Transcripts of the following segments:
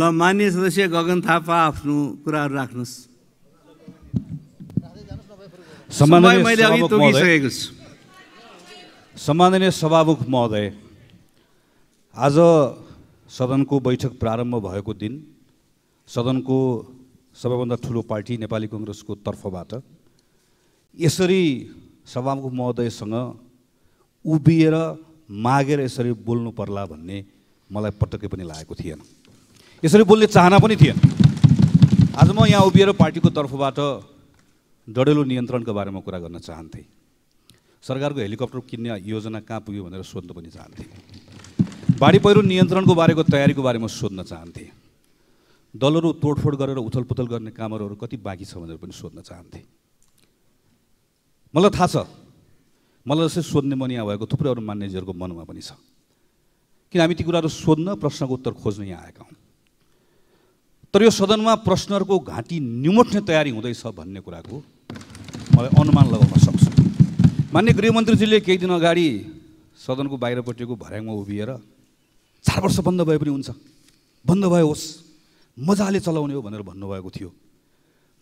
ल मान्य सदस्य गगन थापा आफ्नो कुराहरू राख्नुहोस् सम्माननीय सभामुख महोदय आज सदनको बैठक प्रारम्भ भएको दिन सदनको सबैभन्दा ठुलो पार्टी नेपाली कङ्ग्रेसको तर्फबाट यसरी सभामुख महोदयसँग उभिएर मागेर यसरी बोल्नु पर्ला भन्ने मलाई पटक्कै पनि लागेको थिएन यसरी बोल्ने चाहना पनि थिएन आज म यहाँ उभिएर पार्टीको तर्फबाट डडेलो नियन्त्रणको बारेमा कुरा गर्न चाहन्थेँ सरकारको हेलिकप्टर किन्ने योजना कहाँ पुग्यो भनेर सोध्न पनि चाहन्थेँ बाढी पहिरो नियन्त्रणको बारेको तयारीको बारेमा सोध्न चाहन्थेँ दलहरू तोडफोड गरेर उथलपुथल गर्ने कामहरू कति बाँकी छ भनेर पनि सोध्न चाहन्थे मलाई थाहा छ मलाई जस्तै सोध्ने मन यहाँ भएको थुप्रै अरू मान्यजीहरूको मनमा पनि छ किन हामी ती कुराहरू सोध्न प्रश्नको उत्तर खोज्न यहाँ आएका हौँ तर यो सदनमा प्रश्नहरूको घाँटी निमोट्ने तयारी हुँदैछ भन्ने कुराको मलाई अनुमान लगाउन सक्छु मान्य गृहमन्त्रीजीले केही दिन अगाडि सदनको बाहिरपट्टिको भर्याङमा उभिएर चार वर्ष बन्द भए पनि हुन्छ बन्द भयो होस् मजाले चलाउने हो भनेर भन्नुभएको थियो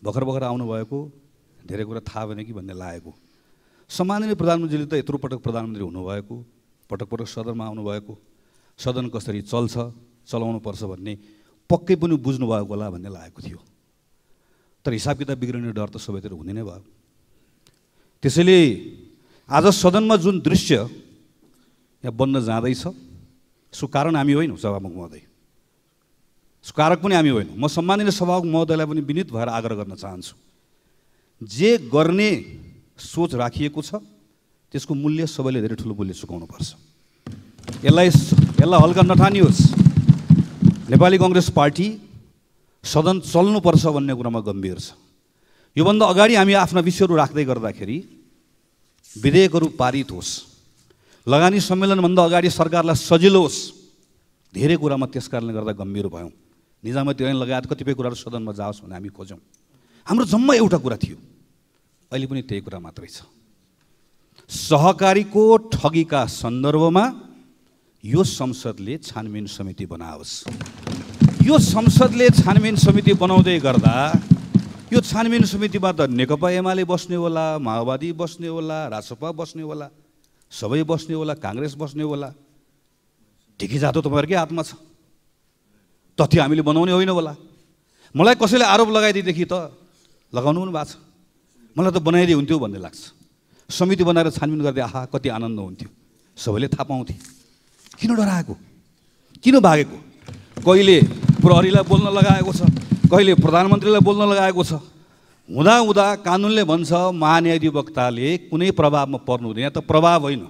भर्खर भर्खर आउनुभएको धेरै कुरा थाहा भएन कि भन्ने लागेको सम्माननीय प्रधानमन्त्रीले त यत्रो पटक प्रधानमन्त्री हुनुभएको पटक पटक सदनमा आउनुभएको सदन कसरी चल्छ चलाउनुपर्छ भन्ने पक्कै पनि बुझ्नुभएको होला भन्ने लागेको थियो तर हिसाब किताब बिग्रिने डर त सबैतिर हुने नै भयो त्यसैले आज सदनमा जुन दृश्य यहाँ बन्न जाँदैछ सो कारण हामी होइनौँ सभामुख महोदय सुकारक पनि हामी होइनौँ म सम्मानित सभामुख महोदयलाई पनि विनित भएर आग्रह गर्न चाहन्छु जे गर्ने सोच राखिएको छ त्यसको मूल्य सबैले धेरै ठुलो मूल्य चुकाउनुपर्छ यसलाई यसलाई हल्का नठानियोस् नेपाली कङ्ग्रेस पार्टी सदन चल्नुपर्छ भन्ने कुरामा गम्भीर छ योभन्दा अगाडि हामी आफ्ना विषयहरू राख्दै गर्दाखेरि विधेयकहरू पारित होस् लगानी सम्मेलनभन्दा अगाडि सरकारलाई सजिलो होस् धेरै कुरामा त्यस कारणले गर्दा गम्भीर भयौँ निजामती ऐन लगायत कतिपय कुराहरू सदनमा जाओस् भने हामी खोज्यौँ हाम्रो जम्मा एउटा कुरा थियो अहिले पनि त्यही कुरा मात्रै छ सहकारीको ठगीका सन्दर्भमा यो संसदले छानबिन समिति बनाओस् यो संसदले छानबिन समिति बनाउँदै गर्दा यो छानबिन समितिमा त नेकपा एमाले बस्ने होला माओवादी बस्ने होला राजसपा बस्ने होला सबै बस्ने होला काङ्ग्रेस बस्ने होला ठिकै जातो तपाईँहरूकै हातमा छ तथ्य हामीले बनाउने होइन होला मलाई कसैले आरोप लगाइदिएदेखि त लगाउनु पनि भएको छ मलाई त बनाइदिए हुन्थ्यो भन्ने लाग्छ समिति बनाएर छानबिन गर्दै आहा कति आनन्द हुन्थ्यो सबैले थाहा पाउँथे किन डराएको किन भागेको कहिले प्रहरीलाई बोल्न लगाएको छ कहिले प्रधानमन्त्रीलाई बोल्न लगाएको छ हुँदा हुँदा कानुनले भन्छ महान्याधिवक्ताले कुनै प्रभावमा पर्नु हुँदैन त प्रभाव होइन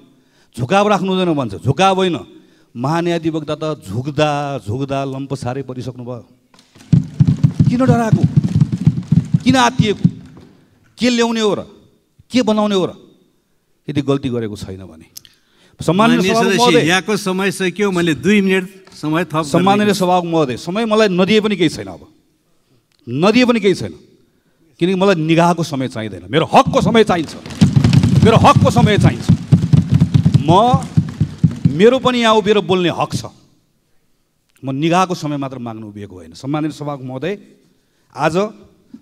झुकाव राख्नु हुँदैन भन्छ झुकाव होइन महान्याधिवक्ता त झुक्दा झुक्दा लम्पसारै भयो किन डराएको किन आत्तिएको के ल्याउने हो र के बनाउने हो र यदि गल्ती गरेको छैन भने यहाँको समय सकियो मैले दुई मिनट समय थप सम्माननीय सभाको महोदय समय मलाई नदिए पनि केही छैन अब नदिए पनि केही छैन किनकि मलाई निगाहको समय चाहिँदैन मेरो हकको समय चाहिन्छ मेरो हकको समय चाहिन्छ म मेरो पनि यहाँ उभिएर बोल्ने हक छ म निगाहको समय मात्र माग्नु उभिएको होइन सम्माननीय सभाको महोदय आज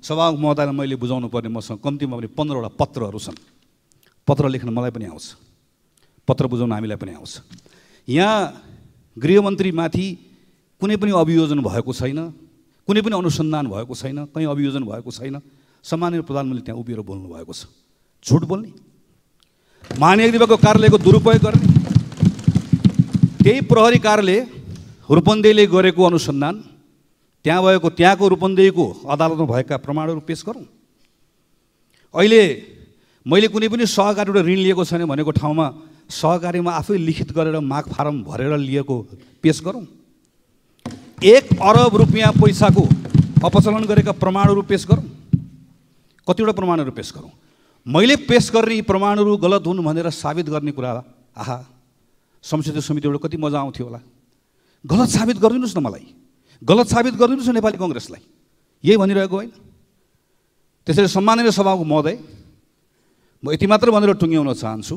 सभाको महोदयलाई मैले बुझाउनु पर्ने मसँग कम्तीमा पनि पन्ध्रवटा पत्रहरू छन् पत्र लेख्न मलाई पनि आउँछ पत्र बुझाउन हामीलाई पनि आउँछ यहाँ गृहमन्त्रीमाथि कुनै पनि अभियोजन भएको छैन कुनै पनि अनुसन्धान भएको छैन कहीँ अभियोजन भएको छैन सामान्य प्रधानमन्त्री त्यहाँ उभिएर बोल्नु भएको छ झुट बोल्ने महानगरपालिकाको कार्यालयको दुरुपयोग गर्ने त्यही प्रहरी कार्यालय रूपन्देहीले गरेको अनुसन्धान त्यहाँ भएको त्यहाँको रूपन्देहीको अदालतमा भएका प्रमाणहरू पेस गरौँ अहिले मैले कुनै पनि सहकारीबाट ऋण लिएको छैन भनेको ठाउँमा सहकारीमा आफै लिखित गरेर माग फारम भरेर लिएको पेस गरौँ एक अरब रुपियाँ पैसाको अपचलन गरेका प्रमाणहरू पेस गरौँ कतिवटा प्रमाणहरू पेस गरौँ मैले पेस गर्ने यी प्रमाणहरू गलत हुन् भनेर साबित गर्ने कुरा आहा संसदीय समितिबाट कति मजा आउँथ्यो होला गलत साबित गरिदिनुहोस् न मलाई गलत साबित गरिदिनुहोस् न नेपाली कङ्ग्रेसलाई यही भनिरहेको होइन त्यसरी सम्माननीय सभाको महोदय म यति मात्र भनेर टुङ्ग्याउन चाहन्छु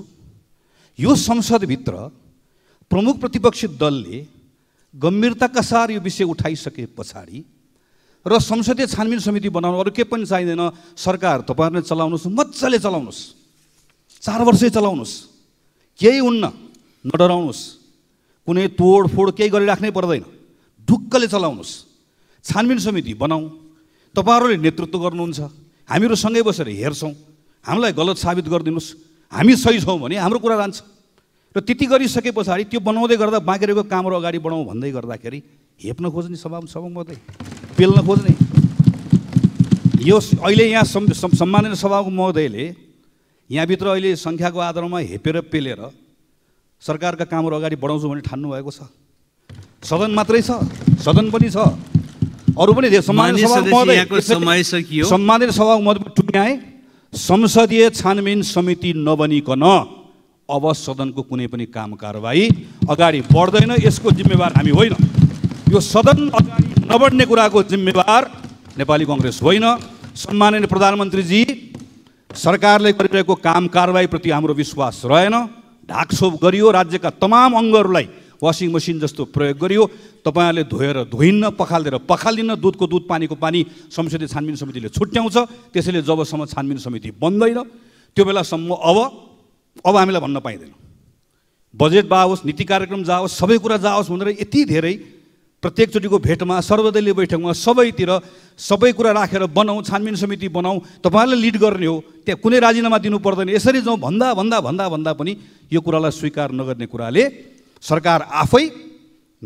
यो संसदभित्र प्रमुख प्रतिपक्षी दलले गम्भीरताका सार यो विषय उठाइसके पछाडि र संसदीय छानबिन समिति बनाउनु अरू केही पनि चाहिँदैन सरकार तपाईँहरूले चलाउनुहोस् मजाले चलाउनुहोस् चार वर्षै चलाउनुहोस् केही उन्न नडराउनुहोस् कुनै तोडफोड केही गरिराख्नै पर्दैन ढुक्कले चलाउनुहोस् छानबिन समिति बनाऊ तपाईँहरूले नेतृत्व गर्नुहुन्छ हामीहरू सँगै बसेर हेर्छौँ हामीलाई गलत साबित गरिदिनुहोस् हामी सही छौँ भने हाम्रो कुरा जान्छ र त्यति गरिसके पछाडि त्यो बनाउँदै गर्दा रहेको कामहरू अगाडि बढाउँ भन्दै गर्दाखेरि हेप्न खोज्ने सभामा सभा मात्रै पेल्न खोज्ने यो अहिले यहाँ सम् सम् सम्माननीय सभाको महोदयले यहाँभित्र अहिले सङ्ख्याको आधारमा हेपेर पेलेर सरकारका कामहरू अगाडि बढाउँछु भने भएको छ सदन मात्रै छ सदन पनि छ अरू पनि सम्माननीय सभाको महोदय सम्माननीय सभाको महोदय टुङ्ग्याएँ संसदीय छानबिन समिति नबनिकन अब सदनको कुनै पनि काम कारवाही अगाडि बढ्दैन यसको जिम्मेवार हामी होइन यो सदन अगाडि नबढ्ने कुराको जिम्मेवार नेपाली कङ्ग्रेस होइन सम्माननीय प्रधानमन्त्रीजी सरकारले गरिरहेको काम कारवाहीप्रति हाम्रो विश्वास रहेन ढाकछोप गरियो राज्यका तमाम अङ्गहरूलाई वासिङ मेसिन जस्तो प्रयोग गरियो तपाईँहरूले धोएर धोइन्न पखालिदिएर पखालिन्न दुधको दुध पानीको पानी संसदीय छानबिन समितिले छुट्याउँछ त्यसैले जबसम्म छानबिन समिति बन्दैन त्यो बेलासम्म अब अब हामीलाई भन्न पाइँदैन बजेट जाओस् नीति कार्यक्रम जाओस् सबै कुरा जाओस् भनेर यति धेरै प्रत्येकचोटिको भेटमा सर्वदलीय बैठकमा सबैतिर सबै कुरा राखेर बनाऊ छानबिन समिति बनाऊ तपाईँहरूले लिड गर्ने हो त्यहाँ कुनै राजीनामा दिनु पर्दैन यसरी जाउँ भन्दा भन्दा भन्दा भन्दा पनि यो कुरालाई स्वीकार नगर्ने कुराले सरकार आफै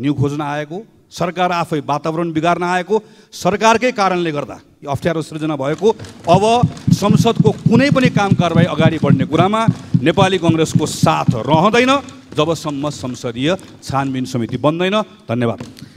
न्यु खोज्न आएको सरकार आफै वातावरण बिगार्न आएको सरकारकै कारणले गर्दा यो अप्ठ्यारो सृजना भएको अब संसदको कुनै पनि काम कारवाही अगाडि बढ्ने कुरामा नेपाली कङ्ग्रेसको साथ रहँदैन जबसम्म संसदीय छानबिन समिति बन्दैन धन्यवाद